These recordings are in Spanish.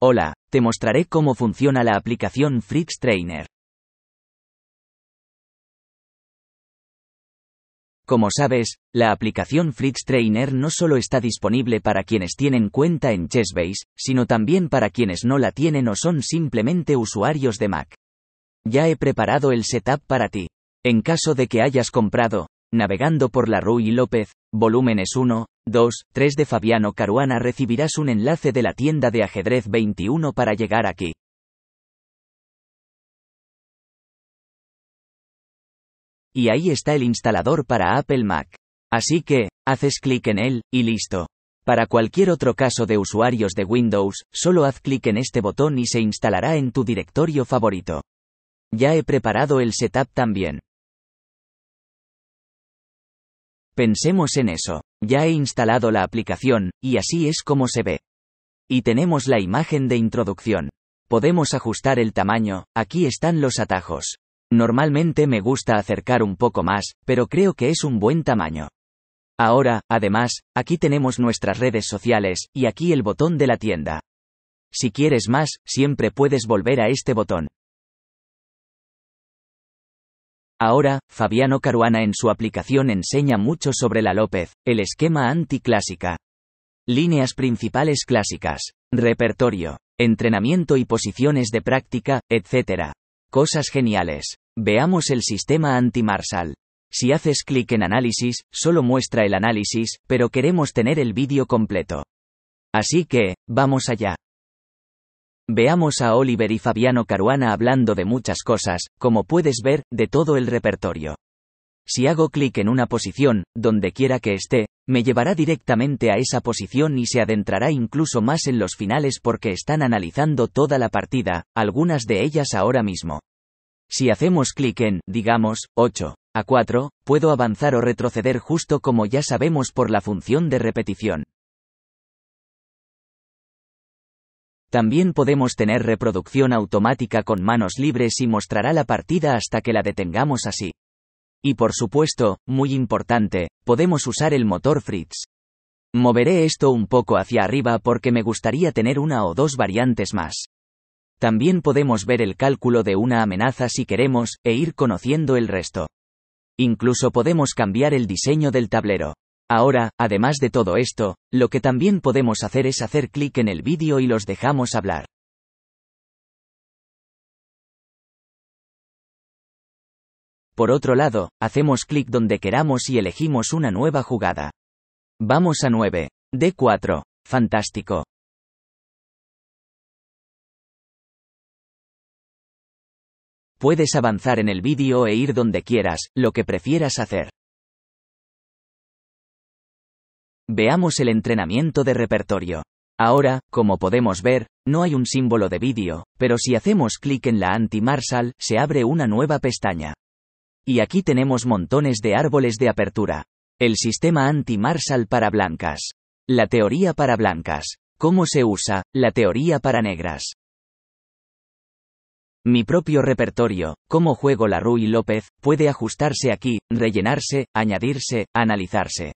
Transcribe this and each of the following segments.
Hola, te mostraré cómo funciona la aplicación Fritz Trainer. Como sabes, la aplicación Fritz Trainer no solo está disponible para quienes tienen cuenta en Chessbase, sino también para quienes no la tienen o son simplemente usuarios de Mac. Ya he preparado el setup para ti. En caso de que hayas comprado, Navegando por la Rui López, volúmenes 1, 2, 3 de Fabiano Caruana recibirás un enlace de la tienda de ajedrez 21 para llegar aquí. Y ahí está el instalador para Apple Mac. Así que, haces clic en él, y listo. Para cualquier otro caso de usuarios de Windows, solo haz clic en este botón y se instalará en tu directorio favorito. Ya he preparado el setup también. Pensemos en eso. Ya he instalado la aplicación, y así es como se ve. Y tenemos la imagen de introducción. Podemos ajustar el tamaño, aquí están los atajos. Normalmente me gusta acercar un poco más, pero creo que es un buen tamaño. Ahora, además, aquí tenemos nuestras redes sociales, y aquí el botón de la tienda. Si quieres más, siempre puedes volver a este botón. Ahora, Fabiano Caruana en su aplicación enseña mucho sobre la López, el esquema anticlásica. Líneas principales clásicas, repertorio, entrenamiento y posiciones de práctica, etc. Cosas geniales. Veamos el sistema antimarsal. Si haces clic en análisis, solo muestra el análisis, pero queremos tener el vídeo completo. Así que, vamos allá. Veamos a Oliver y Fabiano Caruana hablando de muchas cosas, como puedes ver, de todo el repertorio. Si hago clic en una posición, donde quiera que esté, me llevará directamente a esa posición y se adentrará incluso más en los finales porque están analizando toda la partida, algunas de ellas ahora mismo. Si hacemos clic en, digamos, 8, a 4, puedo avanzar o retroceder justo como ya sabemos por la función de repetición. También podemos tener reproducción automática con manos libres y mostrará la partida hasta que la detengamos así. Y por supuesto, muy importante, podemos usar el motor Fritz. Moveré esto un poco hacia arriba porque me gustaría tener una o dos variantes más. También podemos ver el cálculo de una amenaza si queremos, e ir conociendo el resto. Incluso podemos cambiar el diseño del tablero. Ahora, además de todo esto, lo que también podemos hacer es hacer clic en el vídeo y los dejamos hablar. Por otro lado, hacemos clic donde queramos y elegimos una nueva jugada. Vamos a 9. D4. Fantástico. Puedes avanzar en el vídeo e ir donde quieras, lo que prefieras hacer. Veamos el entrenamiento de repertorio. Ahora, como podemos ver, no hay un símbolo de vídeo, pero si hacemos clic en la anti-marsal, se abre una nueva pestaña. Y aquí tenemos montones de árboles de apertura. El sistema anti-marsal para blancas. La teoría para blancas. ¿Cómo se usa? La teoría para negras. Mi propio repertorio, cómo juego la Rui López, puede ajustarse aquí, rellenarse, añadirse, analizarse.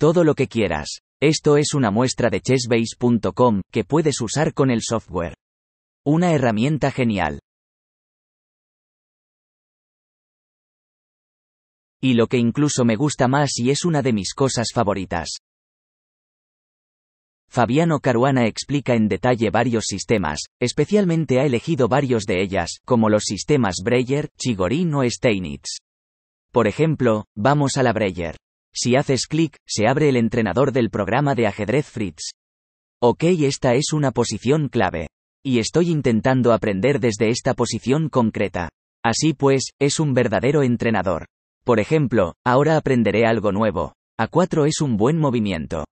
Todo lo que quieras. Esto es una muestra de chessbase.com que puedes usar con el software. Una herramienta genial. Y lo que incluso me gusta más y es una de mis cosas favoritas. Fabiano Caruana explica en detalle varios sistemas, especialmente ha elegido varios de ellas, como los sistemas Breyer, Chigorin o Steinitz. Por ejemplo, vamos a la Breyer. Si haces clic, se abre el entrenador del programa de ajedrez Fritz. Ok, esta es una posición clave. Y estoy intentando aprender desde esta posición concreta. Así pues, es un verdadero entrenador. Por ejemplo, ahora aprenderé algo nuevo. A4 es un buen movimiento.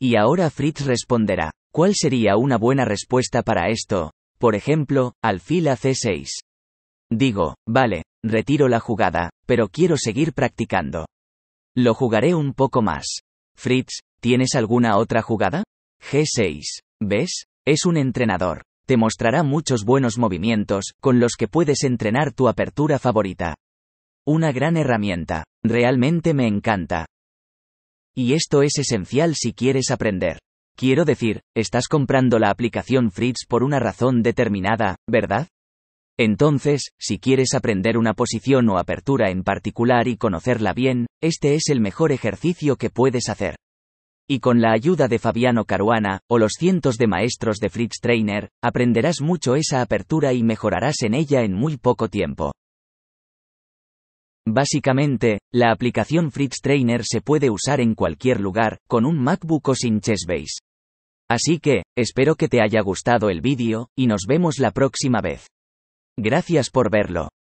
Y ahora Fritz responderá. ¿Cuál sería una buena respuesta para esto? Por ejemplo, alfil a C6. Digo, vale, retiro la jugada, pero quiero seguir practicando. Lo jugaré un poco más. Fritz, ¿tienes alguna otra jugada? G6. ¿Ves? Es un entrenador. Te mostrará muchos buenos movimientos, con los que puedes entrenar tu apertura favorita. Una gran herramienta. Realmente me encanta. Y esto es esencial si quieres aprender. Quiero decir, estás comprando la aplicación Fritz por una razón determinada, ¿verdad? Entonces, si quieres aprender una posición o apertura en particular y conocerla bien, este es el mejor ejercicio que puedes hacer. Y con la ayuda de Fabiano Caruana, o los cientos de maestros de Fritz Trainer, aprenderás mucho esa apertura y mejorarás en ella en muy poco tiempo. Básicamente, la aplicación Fritz Trainer se puede usar en cualquier lugar, con un MacBook o sin Chessbase. Así que, espero que te haya gustado el vídeo, y nos vemos la próxima vez. Gracias por verlo.